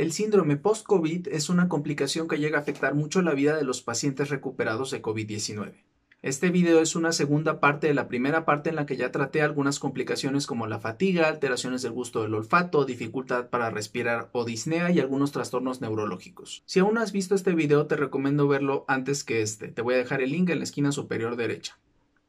El síndrome post-COVID es una complicación que llega a afectar mucho la vida de los pacientes recuperados de COVID-19. Este video es una segunda parte de la primera parte en la que ya traté algunas complicaciones como la fatiga, alteraciones del gusto del olfato, dificultad para respirar o disnea y algunos trastornos neurológicos. Si aún no has visto este video te recomiendo verlo antes que este, te voy a dejar el link en la esquina superior derecha.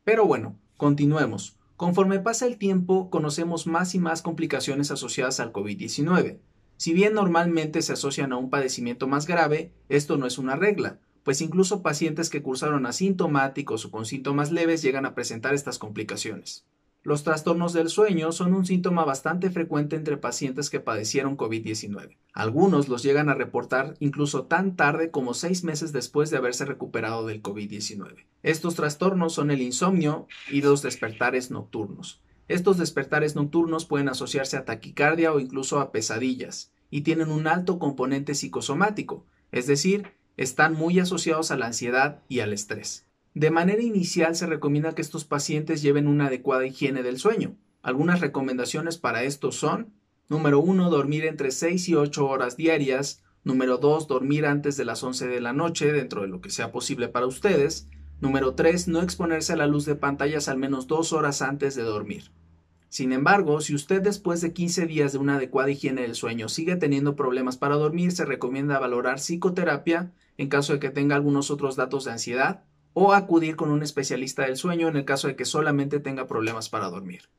Pero bueno, continuemos. Conforme pasa el tiempo conocemos más y más complicaciones asociadas al COVID-19. Si bien normalmente se asocian a un padecimiento más grave, esto no es una regla, pues incluso pacientes que cursaron asintomáticos o con síntomas leves llegan a presentar estas complicaciones. Los trastornos del sueño son un síntoma bastante frecuente entre pacientes que padecieron COVID-19. Algunos los llegan a reportar incluso tan tarde como seis meses después de haberse recuperado del COVID-19. Estos trastornos son el insomnio y los despertares nocturnos. Estos despertares nocturnos pueden asociarse a taquicardia o incluso a pesadillas y tienen un alto componente psicosomático, es decir, están muy asociados a la ansiedad y al estrés. De manera inicial se recomienda que estos pacientes lleven una adecuada higiene del sueño. Algunas recomendaciones para esto son, número 1, dormir entre 6 y 8 horas diarias, número 2, dormir antes de las 11 de la noche, dentro de lo que sea posible para ustedes, número 3, no exponerse a la luz de pantallas al menos 2 horas antes de dormir. Sin embargo, si usted después de 15 días de una adecuada higiene del sueño sigue teniendo problemas para dormir, se recomienda valorar psicoterapia en caso de que tenga algunos otros datos de ansiedad o acudir con un especialista del sueño en el caso de que solamente tenga problemas para dormir.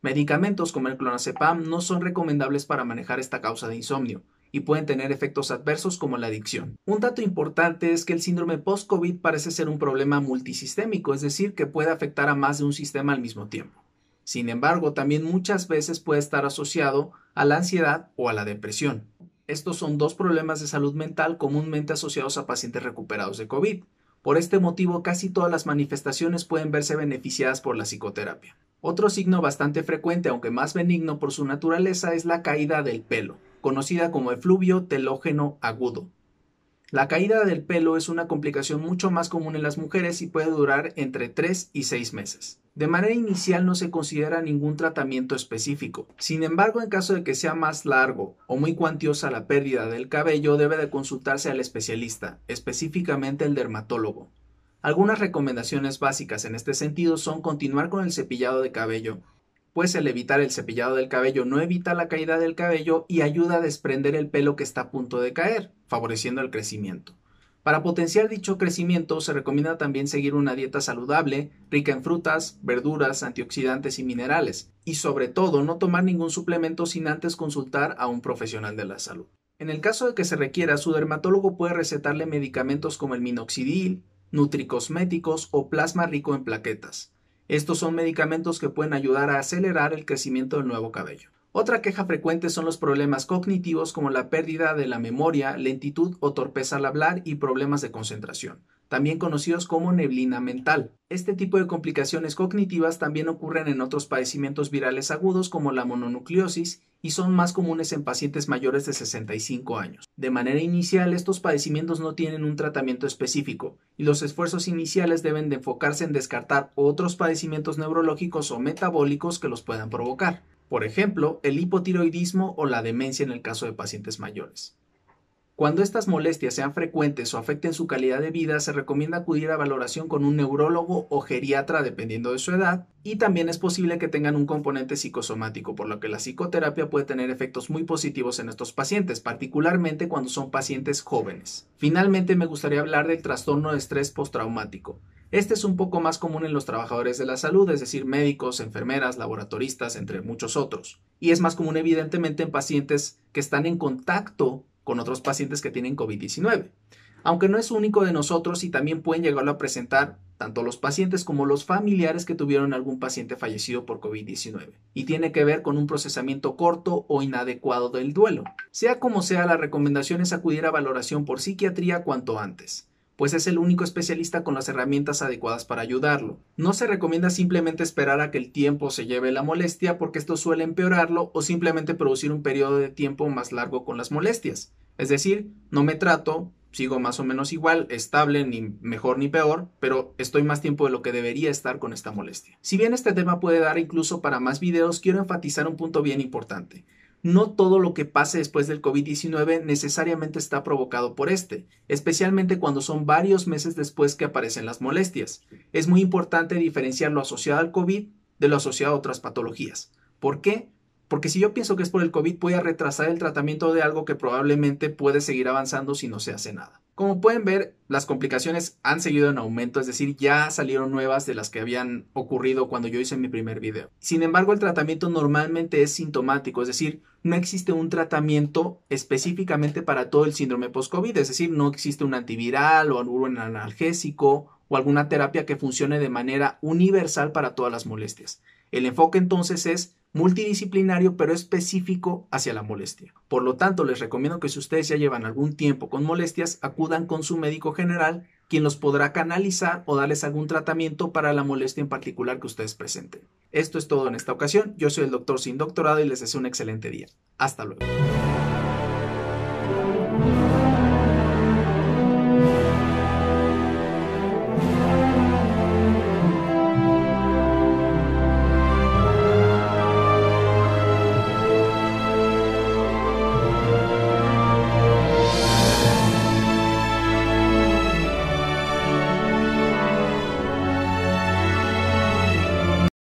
Medicamentos como el clonazepam no son recomendables para manejar esta causa de insomnio y pueden tener efectos adversos como la adicción. Un dato importante es que el síndrome post-COVID parece ser un problema multisistémico, es decir, que puede afectar a más de un sistema al mismo tiempo. Sin embargo, también muchas veces puede estar asociado a la ansiedad o a la depresión. Estos son dos problemas de salud mental comúnmente asociados a pacientes recuperados de COVID. Por este motivo, casi todas las manifestaciones pueden verse beneficiadas por la psicoterapia. Otro signo bastante frecuente, aunque más benigno por su naturaleza, es la caída del pelo, conocida como efluvio telógeno agudo, la caída del pelo es una complicación mucho más común en las mujeres y puede durar entre 3 y 6 meses. De manera inicial no se considera ningún tratamiento específico. Sin embargo, en caso de que sea más largo o muy cuantiosa la pérdida del cabello, debe de consultarse al especialista, específicamente el dermatólogo. Algunas recomendaciones básicas en este sentido son continuar con el cepillado de cabello, pues el evitar el cepillado del cabello no evita la caída del cabello y ayuda a desprender el pelo que está a punto de caer, favoreciendo el crecimiento. Para potenciar dicho crecimiento se recomienda también seguir una dieta saludable, rica en frutas, verduras, antioxidantes y minerales, y sobre todo no tomar ningún suplemento sin antes consultar a un profesional de la salud. En el caso de que se requiera, su dermatólogo puede recetarle medicamentos como el minoxidil, nutricosméticos o plasma rico en plaquetas. Estos son medicamentos que pueden ayudar a acelerar el crecimiento del nuevo cabello. Otra queja frecuente son los problemas cognitivos como la pérdida de la memoria, lentitud o torpeza al hablar y problemas de concentración también conocidos como neblina mental. Este tipo de complicaciones cognitivas también ocurren en otros padecimientos virales agudos como la mononucleosis y son más comunes en pacientes mayores de 65 años. De manera inicial, estos padecimientos no tienen un tratamiento específico y los esfuerzos iniciales deben de enfocarse en descartar otros padecimientos neurológicos o metabólicos que los puedan provocar, por ejemplo, el hipotiroidismo o la demencia en el caso de pacientes mayores. Cuando estas molestias sean frecuentes o afecten su calidad de vida, se recomienda acudir a valoración con un neurólogo o geriatra dependiendo de su edad y también es posible que tengan un componente psicosomático, por lo que la psicoterapia puede tener efectos muy positivos en estos pacientes, particularmente cuando son pacientes jóvenes. Finalmente, me gustaría hablar del trastorno de estrés postraumático. Este es un poco más común en los trabajadores de la salud, es decir, médicos, enfermeras, laboratoristas, entre muchos otros. Y es más común evidentemente en pacientes que están en contacto con otros pacientes que tienen COVID-19. Aunque no es único de nosotros y también pueden llegarlo a presentar tanto los pacientes como los familiares que tuvieron algún paciente fallecido por COVID-19 y tiene que ver con un procesamiento corto o inadecuado del duelo. Sea como sea, la recomendación es acudir a valoración por psiquiatría cuanto antes pues es el único especialista con las herramientas adecuadas para ayudarlo. No se recomienda simplemente esperar a que el tiempo se lleve la molestia porque esto suele empeorarlo o simplemente producir un periodo de tiempo más largo con las molestias. Es decir, no me trato, sigo más o menos igual, estable, ni mejor ni peor, pero estoy más tiempo de lo que debería estar con esta molestia. Si bien este tema puede dar incluso para más videos, quiero enfatizar un punto bien importante. No todo lo que pase después del COVID-19 necesariamente está provocado por este, especialmente cuando son varios meses después que aparecen las molestias. Es muy importante diferenciar lo asociado al COVID de lo asociado a otras patologías. ¿Por qué? Porque si yo pienso que es por el COVID, voy a retrasar el tratamiento de algo que probablemente puede seguir avanzando si no se hace nada. Como pueden ver, las complicaciones han seguido en aumento, es decir, ya salieron nuevas de las que habían ocurrido cuando yo hice mi primer video. Sin embargo, el tratamiento normalmente es sintomático, es decir, no existe un tratamiento específicamente para todo el síndrome post-COVID, es decir, no existe un antiviral o un analgésico o alguna terapia que funcione de manera universal para todas las molestias. El enfoque entonces es multidisciplinario pero específico hacia la molestia. Por lo tanto, les recomiendo que si ustedes ya llevan algún tiempo con molestias, acudan con su médico general, quien los podrá canalizar o darles algún tratamiento para la molestia en particular que ustedes presenten. Esto es todo en esta ocasión. Yo soy el doctor sin doctorado y les deseo un excelente día. Hasta luego.